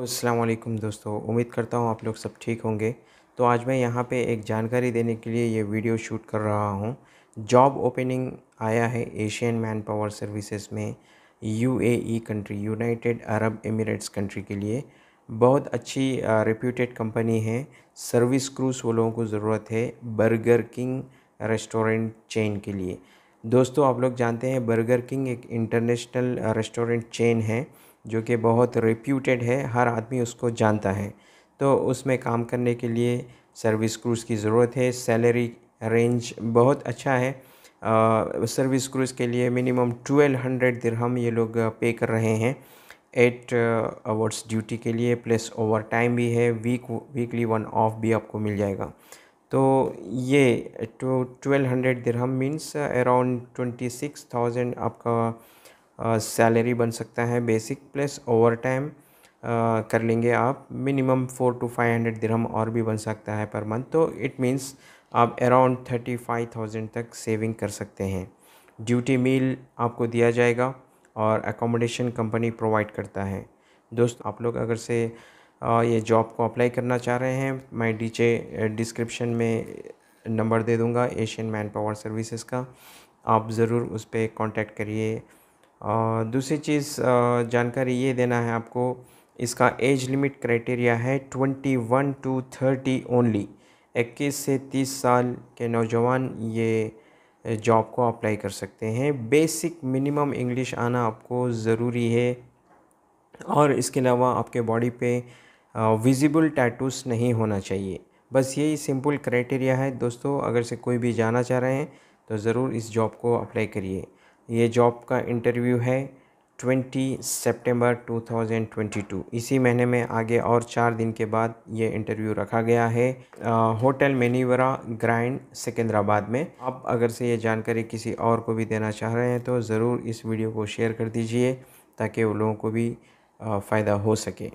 असलम दोस्तों उम्मीद करता हूँ आप लोग सब ठीक होंगे तो आज मैं यहाँ पे एक जानकारी देने के लिए ये वीडियो शूट कर रहा हूँ जॉब ओपनिंग आया है एशियन मैन पावर सर्विसेज में UAE country United Arab Emirates country के लिए बहुत अच्छी रिप्यूटेड कंपनी है सर्विस क्रूज वो लोगों को ज़रूरत है बर्गर किंग रेस्टोरेंट चेन के लिए दोस्तों आप लोग जानते हैं बर्गर किंग एक इंटरनेशनल रेस्टोरेंट चेन है जो कि बहुत रिप्यूटेड है हर आदमी उसको जानता है तो उसमें काम करने के लिए सर्विस क्रूज़ की ज़रूरत है सैलरी रेंज बहुत अच्छा है सर्विस क्रूज़ के लिए मिनिमम ट्वेल्व हंड्रेड दरहम ये लोग पे कर रहे हैं एट आवर्स ड्यूटी के लिए प्लस ओवर टाइम भी है वीक वीकली वन ऑफ भी आपको मिल जाएगा तो ये two twelve hundred dirham means around twenty six thousand आपका सैलरी बन सकता है बेसिक प्लस ओवर टाइम कर लेंगे आप minimum four two five hundred dirham और भी बन सकता है पर मंथ तो इट मींस आप अराउंड थर्टी फाइव थाउजेंड तक सेविंग कर सकते हैं ड्यूटी मील आपको दिया जाएगा और एकोमोडेशन कंपनी प्रोवाइड करता है दोस्त आप लोग अगर से ये जॉब को अप्लाई करना चाह रहे हैं मैं डीचे डिस्क्रिप्शन में नंबर दे दूँगा एशियन मैन पावर सर्विसेज का आप ज़रूर उस पर कॉन्टैक्ट करिए दूसरी चीज़ जानकारी ये देना है आपको इसका एज लिमिट क्राइटेरिया है twenty one to thirty only इक्कीस से तीस साल के नौजवान ये जॉब को अप्लाई कर सकते हैं बेसिक मिनिमम इंग्लिश आना आपको ज़रूरी है और इसके अलावा आपके बॉडी पे विजिबल टैटूस नहीं होना चाहिए बस यही सिंपल क्राइटेरिया है दोस्तों अगर से कोई भी जाना चाह रहे हैं तो ज़रूर इस जॉब को अप्लाई करिए ये जॉब का इंटरव्यू है ट्वेंटी सितंबर 2022 इसी महीने में आगे और चार दिन के बाद ये इंटरव्यू रखा गया है आ, होटल मेनीवरा ग्रैंड सिकंदराबाद में आप अगर से ये जानकारी किसी और को भी देना चाह रहे हैं तो ज़रूर इस वीडियो को शेयर कर दीजिए ताकि उन लोगों को भी फ़ायदा हो सके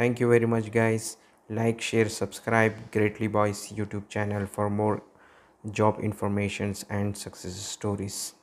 thank you very much guys like share subscribe greatly boys YouTube channel for more job information and success stories